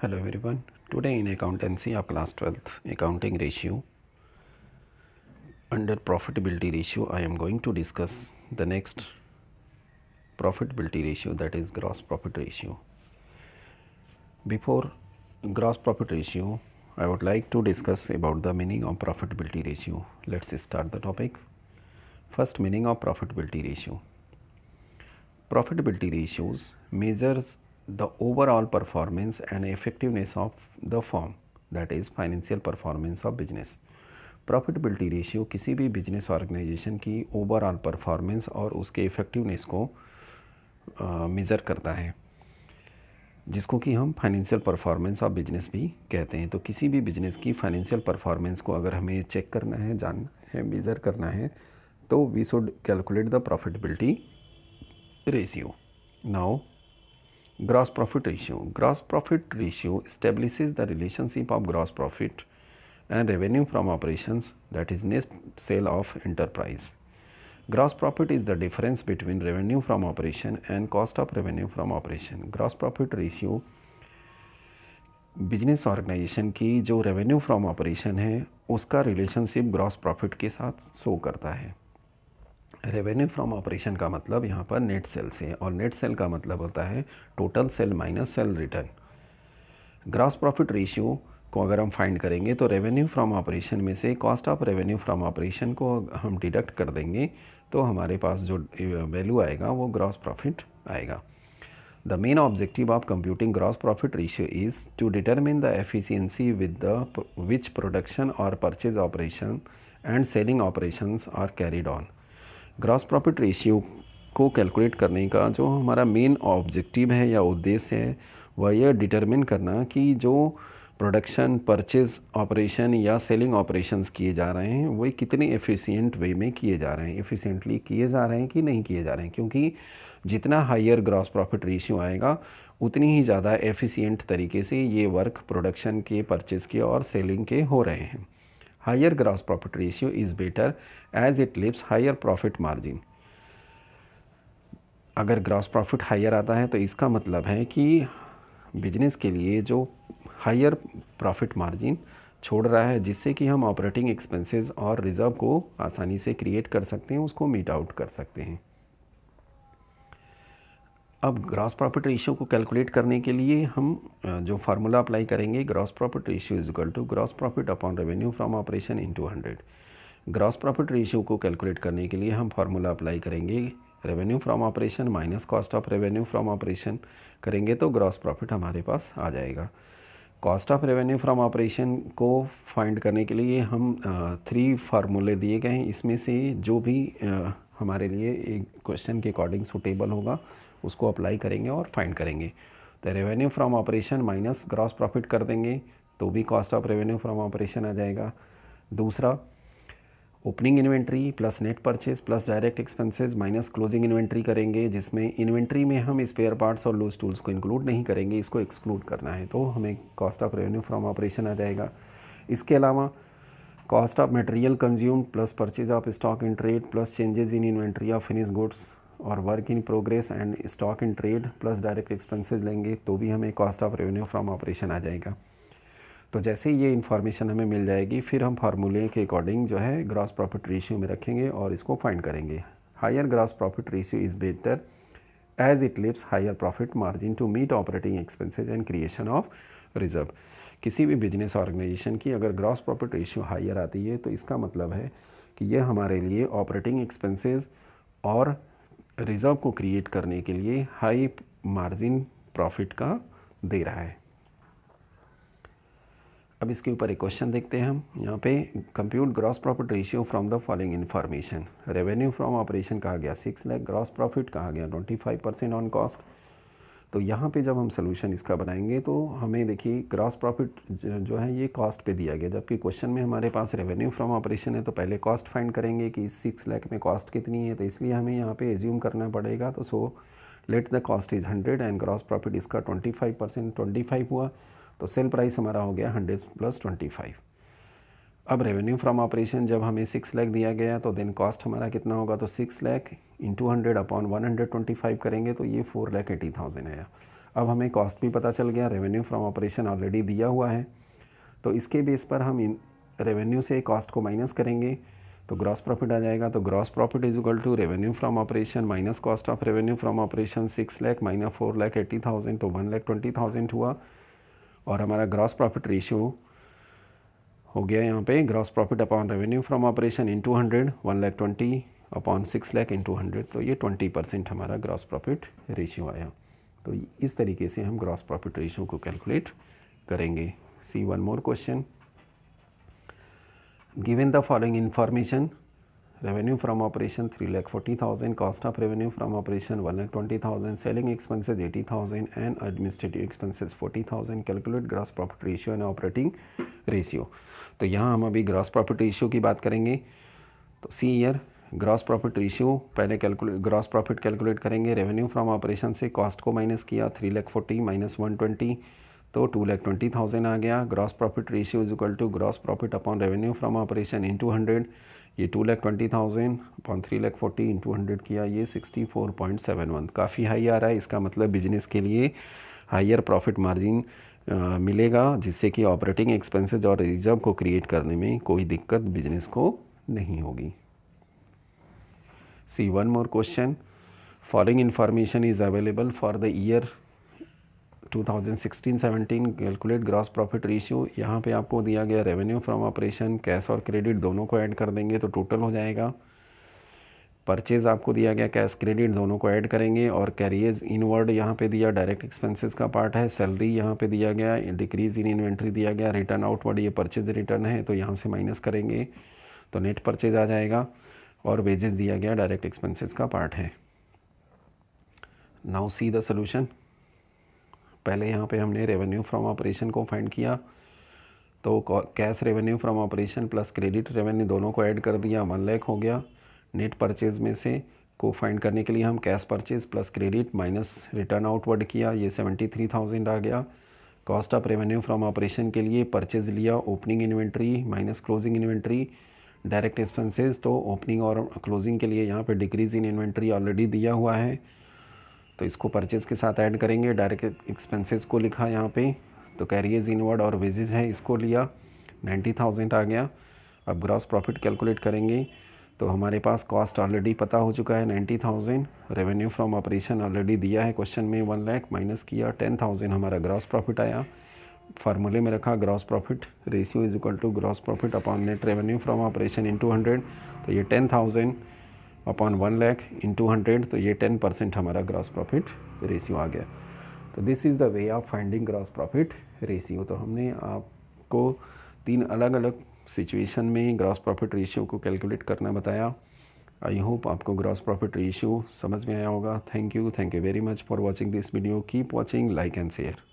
Hello everyone. Today in accountancy of class 12th accounting ratio under profitability ratio I am going to discuss the next profitability ratio that is gross profit ratio. Before gross profit ratio I would like to discuss about the meaning of profitability ratio. Let's start the topic. First meaning of profitability ratio. Profitability ratios measures the overall performance and effectiveness of the firm that is financial performance of business profitability ratio किसी भी business organisation की overall performance और उसके effectiveness को measure करता है जिसको कि हम फाइनेंशियल परफॉर्मेंस ऑफ बिजनेस भी कहते हैं तो किसी भी बिजनेस की फाइनेंशियल परफॉर्मेंस को अगर हमें चेक करना है जानना है मेज़र करना है तो we should calculate the profitability ratio now gross profit ratio gross profit ratio establishes the relationship of gross profit and revenue from operation that is net sale of enterprise gross profit is the difference between revenue from operation and cost of revenue from operation gross profit ratio business organisation की जो revenue from operation है उसका relationship gross profit के साथ show करता है revenue from operation का मतलब यहाँ पर नेट सेल से और नेट सेल का मतलब होता है total sale minus sale return gross profit ratio को अगर हम फाइंड करेंगे तो रेवेन्यू फ्रॉम ऑपरेशन में से cost of revenue from operation को हम डिडक्ट कर देंगे तो हमारे पास जो वैल्यू आएगा वो ग्रॉस प्रॉफिट आएगा the main objective of computing gross profit ratio is to determine the efficiency with the which production और purchase operation and selling operation are carried on gross profit ratio को calculate करने का जो हमारा main objective है या उद्देश्य है वह यह डिटरमिन करना कि जो प्रोडक्शन परचेज ऑपरेशन या सेलिंग ऑपरेशंस किए जा रहे हैं वे कितने एफिशिएंट वे में किए जा रहे हैं एफिशिएंटली किए जा रहे हैं कि नहीं किए जा रहे हैं क्योंकि जितना हायर ग्रॉस प्रॉफिट रेशियो आएगा उतनी ही ज़्यादा एफिशिएंट तरीके से ये वर्क प्रोडक्शन के परचेज़ के और सेलिंग के हो रहे हैं higher gross profit ratio is better as it leaves higher profit margin अगर ग्रॉस प्रॉफिट हायर आता है तो इसका मतलब है कि बिजनेस के लिए जो हायर प्रॉफिट मार्जिन छोड़ रहा है जिससे कि हम ऑपरेटिंग एक्सपेंसेस और रिज़र्व को आसानी से क्रिएट कर सकते हैं उसको मीट आउट कर सकते हैं अब ग्रॉस प्रॉफिट रेशियो को कैलकुलेट करने के लिए हम जो फार्मूला अप्लाई करेंगे gross profit ratio is equal to gross profit upon revenue from operation into hundred gross profit ratio को कैलकुलेट करने के लिए हम फार्मूला अप्लाई करेंगे revenue from operation minus cost of revenue from operation करेंगे तो gross profit हमारे पास आ जाएगा cost of revenue from operation को फाइंड करने के लिए हम थ्री फार्मूले दिए गए हैं इसमें से जो भी हमारे लिए एक क्वेश्चन के अकॉर्डिंग टेबल होगा उसको अप्लाई करेंगे और फाइंड करेंगे तो revenue from operation minus gross profit कर देंगे तो भी cost of revenue from operation आ जाएगा दूसरा opening inventory plus net purchase plus direct expenses minus closing inventory करेंगे जिसमें इन्वेंट्री में हम स्पेयर पार्ट्स और लूज टूल्स को इंक्लूड नहीं करेंगे इसको एक्सक्लूड करना है तो हमें cost of revenue from operation आ जाएगा इसके अलावा cost of material consume plus purchase of stock in trade plus changes in inventory of finish goods और work in progress and stock in trade plus direct expenses लेंगे तो भी हमें cost of revenue from operation आ जाएगा तो जैसे ही ये इन्फॉर्मेशन हमें मिल जाएगी फिर हम फार्मूले के अकॉर्डिंग जो है ग्रॉस प्रॉफिट रेशियो में रखेंगे और इसको फाइंड करेंगे higher gross profit ratio is better as it leaves higher profit margin to meet operating expenses and creation of reserve किसी भी बिजनेस ऑर्गेनाइजेशन की अगर ग्रॉस प्रॉफिट रेशियो हायर आती है तो इसका मतलब है कि यह हमारे लिए ऑपरेटिंग एक्सपेंसेस और रिज़र्व को क्रिएट करने के लिए हाई मार्जिन प्रॉफिट का दे रहा है अब इसके ऊपर एक क्वेश्चन देखते हैं हम यहाँ पे compute gross profit ratio from the following information revenue from operation कहा गया सिक्स लैख ग्रॉस प्रॉफिट कहा गया twenty five percent on cost तो यहाँ पे जब हम सोल्यूशन इसका बनाएंगे तो हमें देखिए ग्रॉस प्रॉफिट जो है ये कॉस्ट पे दिया गया जबकि क्वेश्चन में हमारे पास रेवेन्यू फ्रॉम ऑपरेशन है तो पहले कॉस्ट फाइंड करेंगे कि सिक्स लैख में कॉस्ट कितनी है तो इसलिए हमें यहाँ पे एज्यूम करना पड़ेगा तो so let the cost is hundred and gross profit इसका twenty five percent twenty five हुआ तो सेल प्राइस हमारा हो गया हंड्रेड प्लस ट्वेंटी फाइव अब रेवेन्यू फ्रॉम ऑपरेशन जब हमें सिक्स लैख दिया गया तो देन कॉस्ट हमारा कितना होगा तो six lakh into hundred upon one hundred twenty five करेंगे तो ये फोर लैख एटी थाउजेंड आया अब हमें कॉस्ट भी पता चल गया रेवेन्यू फ्रॉम ऑपरेशन ऑलरेडी दिया हुआ है तो इसके बेस पर हम इन रेवेन्यू से कॉस्ट को माइनस करेंगे तो ग्रॉस प्रॉफिट आ जाएगा तो gross profit is equal to revenue from operation minus cost of revenue from operation six lakh minus four lakh eighty thousand तो वन लैख ट्वेंटी थाउजेंड हुआ और हमारा ग्रॉस प्रॉफिट रेशियो हो गया यहाँ पे gross profit upon revenue from operation into hundred one lakh twenty upon six lakh into hundred तो ये ट्वेंटी परसेंट हमारा ग्रॉस प्रॉफिट रेशियो आया तो इस तरीके से हम ग्रॉस प्रॉफिट रेशियो को कैलकुलेट करेंगे see one more question given the following information revenue from operation 3 lakh 40000 cost of revenue from operation 1 lakh 20000 selling expenses 80000 and administrative expenses 40000 calculate gross profit ratio and operating ratio तो यहाँ हम अभी gross profit ratio की बात करेंगे तो see year gross profit ratio पहले calculate gross profit calculate करेंगे रेवेन्यू फ्रॉम ऑपरेशन से कॉस्ट को माइनस किया three lakh forty minus one twenty तो टू लैख ट्वेंटी थाउजेंड आ गया gross profit ratio is equal to gross profit upon revenue from operation into hundred ये two lakh twenty thousand upon three lakh forty into hundred किया ये sixty four point seven one काफ़ी high आ रहा है इसका मतलब बिजनेस के लिए हाइयर प्रॉफिट मार्जिन मिलेगा जिससे कि ऑपरेटिंग एक्सपेंसेस और रिजर्व को क्रिएट करने में कोई दिक्कत बिजनेस को नहीं होगी see one more question following information is available for the year 2016-17 calculate gross profit ratio यहाँ पे आपको दिया गया रेवेन्यू फ्रॉम ऑपरेशन कैश और क्रेडिट दोनों को ऐड कर देंगे तो टोटल हो जाएगा परचेज आपको दिया गया कैश क्रेडिट दोनों को ऐड करेंगे और कैरियज इनवर्ड यहाँ पे दिया डायरेक्ट एक्सपेंसेस का पार्ट है सैलरी यहाँ पे दिया गया डिक्रीज इन इन्वेंट्री दिया गया रिटर्न आउटवर्ड ये परचेज रिटर्न है तो यहाँ से माइनस करेंगे तो नेट परचेज आ जाएगा और वेजेस दिया गया डायरेक्ट एक्सपेंसेस का पार्ट है नाउ सी द सोल्यूशन पहले यहाँ पे हमने रेवेन्यू फ्रॉम ऑपरेशन को फाइंड किया तो cash revenue from operation plus credit revenue दोनों को ऐड कर दिया वन लैख हो गया नेट परचेज़ में से को फाइंड करने के लिए हम cash purchase plus credit minus return outward किया ये सेवेंटी थ्री थाउजेंड आ गया cost of revenue from operation के लिए परचेज़ लिया opening inventory minus closing inventory direct expenses तो ओपनिंग और क्लोजिंग के लिए यहाँ पे डिक्रीज़ इन इन्वेंट्री ऑलरेडी दिया हुआ है तो इसको परचेज़ के साथ ऐड करेंगे डायरेक्ट एक्सपेंसेस को लिखा यहाँ पे तो कैरियज इनवर्ड और वेजेज है इसको लिया नाइन्टी थाउजेंड आ गया अब ग्रॉस प्रॉफिट कैलकुलेट करेंगे तो हमारे पास कॉस्ट ऑलरेडी पता हो चुका है ninety thousand revenue from operation already दिया है क्वेश्चन में वन लैख माइनस किया टेन थाउजेंड हमारा ग्रॉस प्रॉफिट आया फार्मूले में रखा gross profit ratio is equal to gross profit upon net revenue from operation into hundred तो ये ten thousand upon one lakh into hundred तो ये टेन परसेंट हमारा ग्रॉस प्रॉफिट रेशियो आ गया तो this is the way of finding gross profit ratio तो हमने आपको तीन अलग अलग सिचुएशन में ग्रॉस प्रॉफिट रेशियो को कैलकुलेट करना बताया आई होप आपको ग्रॉस प्रॉफिट रेशियो समझ में आया होगा thank you thank you very much for watching this video keep watching like and share